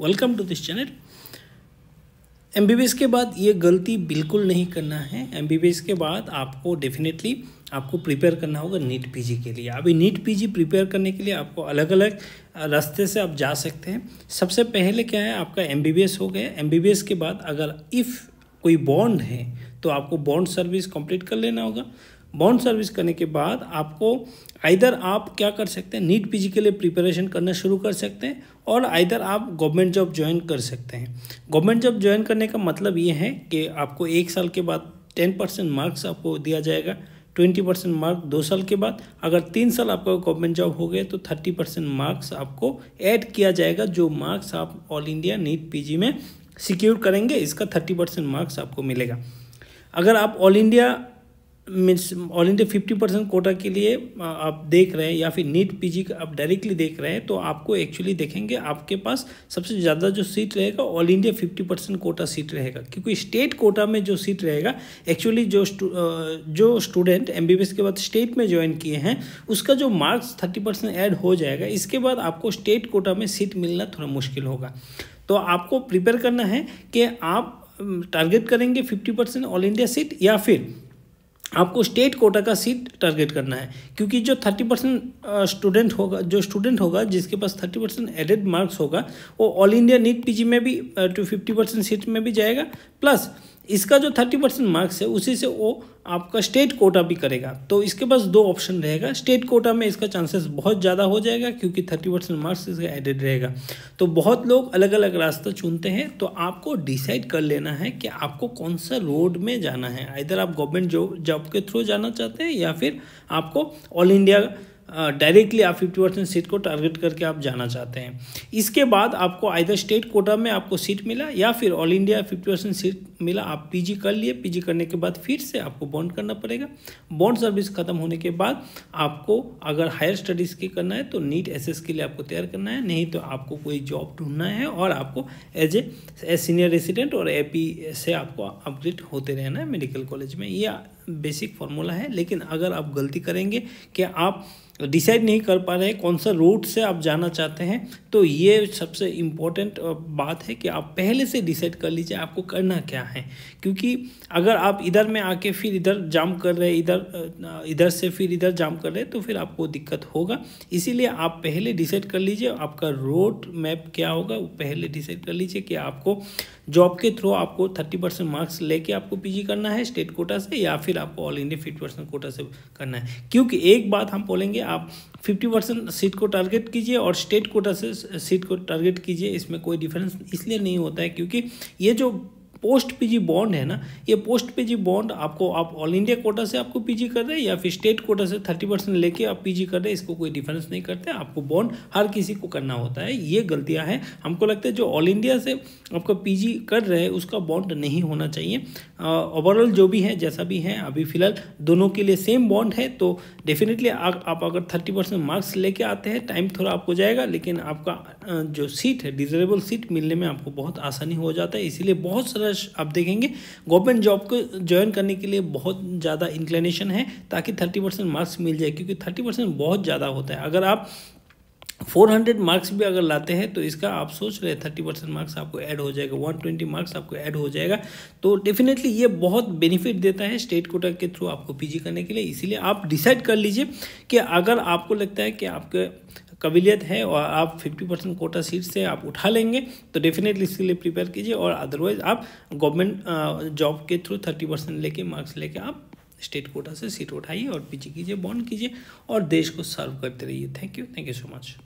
welcome to this channel M के बाद ये गलती बिल्कुल नहीं करना है एम के बाद आपको डेफिनेटली आपको प्रिपेयर करना होगा नीट पीजी के लिए अभी नीट पीजी प्रिपेयर करने के लिए आपको अलग अलग रास्ते से आप जा सकते हैं सबसे पहले क्या है आपका एम हो गया एम के बाद अगर इफ़ कोई बॉन्ड है तो आपको बॉन्ड सर्विस कंप्लीट कर लेना होगा बॉन्ड सर्विस करने के बाद आपको आइधर आप क्या कर सकते हैं नीट पीजी के लिए प्रिपरेशन करना शुरू कर सकते हैं और आइधर आप गवर्नमेंट जॉब ज्वाइन कर सकते हैं गवर्नमेंट जॉब ज्वाइन करने का मतलब ये है कि आपको एक साल के बाद टेन परसेंट मार्क्स आपको दिया जाएगा ट्वेंटी परसेंट मार्क दो साल के बाद अगर तीन साल आपका गवर्नमेंट जॉब हो गया तो थर्टी परसेंट मार्क्स आपको ऐड किया जाएगा जो मार्क्स आप ऑल इंडिया नीट पीजी में सिक्योर करेंगे इसका थर्टी परसेंट मार्क्स आपको मिलेगा अगर आप all India means all India fifty percent quota के लिए आप देख रहे हैं या फिर नीट पीजी का आप डायरेक्टली देख रहे हैं तो आपको एक्चुअली देखेंगे आपके पास सबसे ज़्यादा जो सीट रहेगा all India fifty percent quota seat रहेगा क्योंकि स्टेट कोटा में जो सीट रहेगा एक्चुअली जो जो स्टूडेंट एम के बाद स्टेट में ज्वाइन किए हैं उसका जो मार्क्स थर्टी परसेंट ऐड हो जाएगा इसके बाद आपको स्टेट कोटा में सीट मिलना थोड़ा मुश्किल होगा तो आपको प्रिपेयर करना है कि आप टारगेट करेंगे fifty percent all India seat या फिर आपको स्टेट कोटा का सीट टारगेट करना है क्योंकि जो थर्टी परसेंट स्टूडेंट होगा जो स्टूडेंट होगा जिसके पास थर्टी परसेंट एडेड मार्क्स होगा वो ऑल इंडिया नीट पीजी में भी टू फिफ्टी परसेंट सीट में भी जाएगा प्लस इसका जो थर्टी परसेंट मार्क्स है उसी से वो आपका स्टेट कोटा भी करेगा तो इसके पास दो ऑप्शन रहेगा स्टेट कोटा में इसका चांसेस बहुत ज़्यादा हो जाएगा क्योंकि थर्टी परसेंट मार्क्स इसका एडेड रहेगा तो बहुत लोग अलग अलग रास्ता चुनते हैं तो आपको डिसाइड कर लेना है कि आपको कौन सा रोड में जाना है इधर आप गवर्नमेंट जॉब जॉब के थ्रू जाना चाहते हैं या फिर आपको ऑल इंडिया डायरेक्टली आप 50 परसेंट सीट को टारगेट करके आप जाना चाहते हैं इसके बाद आपको आइधर स्टेट कोटा में आपको सीट मिला या फिर ऑल इंडिया 50 परसेंट सीट मिला आप पीजी कर लिए पीजी करने के बाद फिर से आपको बॉन्ड करना पड़ेगा बॉन्ड सर्विस खत्म होने के बाद आपको अगर हायर स्टडीज़ की करना है तो नीट एस के लिए आपको तैयार करना है नहीं तो आपको कोई जॉब ढूंढना है और आपको एज ए सीनियर रेसिडेंट और ए से आपको अपग्रेड होते रहना है मेडिकल कॉलेज में या बेसिक फॉर्मूला है लेकिन अगर आप गलती करेंगे कि आप डिसाइड नहीं कर पा रहे कौन सा रूट से आप जाना चाहते हैं तो ये सबसे इम्पोर्टेंट बात है कि आप पहले से डिसाइड कर लीजिए आपको करना क्या है क्योंकि अगर आप इधर में आके फिर इधर जाम कर रहे इधर इधर से फिर इधर जाम कर रहे तो फिर आपको दिक्कत होगा इसीलिए आप पहले डिसाइड कर लीजिए आपका रोड मैप क्या होगा वो पहले डिसाइड कर लीजिए कि आपको जॉब के थ्रू आपको थर्टी परसेंट मार्क्स लेके आपको पी करना है स्टेट कोटा से या फिर फिर आपको all India fifty percent quota से करना है क्योंकि एक बात हम बोलेंगे आप फिफ्टी परसेंट सीट को टारगेट कीजिए और स्टेट कोटा से सीट को टारगेट कीजिए इसमें कोई डिफरेंस इसलिए नहीं होता है क्योंकि ये जो पोस्ट पीजी बॉन्ड है ना ये पोस्ट पीजी बॉन्ड आपको आप ऑल इंडिया कोटा से आपको पीजी कर रहे हैं या फिर स्टेट कोटा से थर्टी परसेंट लेके आप पीजी कर रहे हैं इसको कोई डिफरेंस नहीं करते आपको बॉन्ड हर किसी को करना होता है ये गलतियाँ हैं हमको लगता है जो ऑल इंडिया से आपका पी कर रहे हैं उसका बॉन्ड नहीं होना चाहिए ओवरऑल जो भी है जैसा भी है अभी फिलहाल दोनों के लिए सेम बॉन्ड है तो डेफिनेटली आप अगर थर्टी परसेंट मार्क्स लेके आते हैं टाइम थोड़ा आपको जाएगा लेकिन आपका जो सीट है डिजरेबल सीट मिलने में आपको बहुत आसानी हो जाता है इसीलिए बहुत सारा आप देखेंगे गवर्नमेंट जॉब को ज्वाइन करने के लिए बहुत ज़्यादा इंक्लेनेशन है ताकि थर्टी परसेंट मार्क्स मिल जाए क्योंकि थर्टी परसेंट बहुत ज़्यादा होता है अगर आप फोर हंड्रेड मार्क्स भी अगर लाते हैं तो इसका आप सोच रहे थर्टी परसेंट मार्क्स आपको ऐड हो जाएगा वन ट्वेंटी मार्क्स आपको ऐड हो जाएगा तो डेफिनेटली ये बहुत बेनिफिट देता है स्टेट कोटा के थ्रू आपको पीजी करने के लिए इसीलिए आप डिसाइड कर लीजिए कि अगर आपको लगता है कि आपके कबिलियत है और आप 50 परसेंट कोटा सीट से आप उठा लेंगे तो डेफिनेटली इसके लिए प्रिपेयर कीजिए और अदरवाइज आप गवर्नमेंट जॉब uh, के थ्रू थर्टी परसेंट लेके मार्क्स लेके आप स्टेट कोटा से सीट उठाइए और पीछे कीजिए बॉन्ड कीजिए और देश को सर्व करते रहिए thank you thank you so much